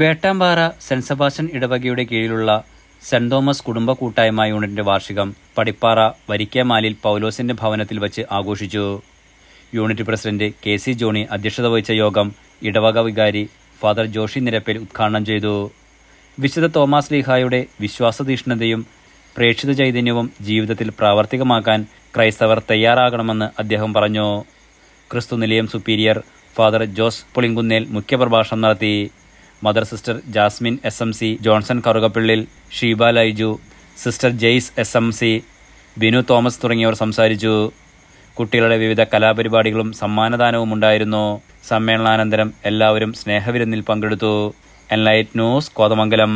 Vettampara saint സബാസൻ ഇടവകയുടെ കീഴിലുള്ള saint Thomas കുടുംബ കൂട്ടായ്മ യൂണിറ്റിന്റെ വാർഷികം പടിപ്പാറ വരിക്കേമാലിൽ പൗലോസിന്റെ ഭവനത്തിൽ വച്ച് ആഘോഷിച്ചു unit president K C Johnny അധ്യക്ഷത വഹിച്ച യോഗം ഇടവക വികാരി ഫാദർ ജോഷി നിരപ്പിൽ ഉദ്ഘാടനം ചെയ്തു വിശുദ്ധ തോമസ് ലീഹായുടെ വിശ്വാസതീഷ്ണതയും പ്രേക്ഷിത ചൈതന്യവും ജീവിതത്തിൽ പ്രാവർത്തികമാക്കാൻ ക്രൈസ്തവർ തയ്യാറാകണമെന്ന് അദ്ദേഹം പറഞ്ഞു ക്രിസ്തു നിലയം സുപ്പീരിയർ ഫാദർ ജോസ് പുളിങ്കുന്നേൽ മുഖ്യപ്രഭാഷണം നടത്തി mother sister Jasmine S M C Johnson Karukappillil Sheeba Laiju sister Jaise S M C Binu Thomas തുടങ്ങിയവർ സംസാരിച്ചു കുട്ടികളുടെ വിവിധ കലാപരിപാടികളും സമ്മാനദാനവും ഉണ്ടായിരുന്നു സമ്മേളനാനന്തരം എല്ലാവരും സ്നേഹവിരുന്നിൽ പങ്കെടുത്തു എൻലൈറ്റ് ന്യൂസ് കോതമംഗലം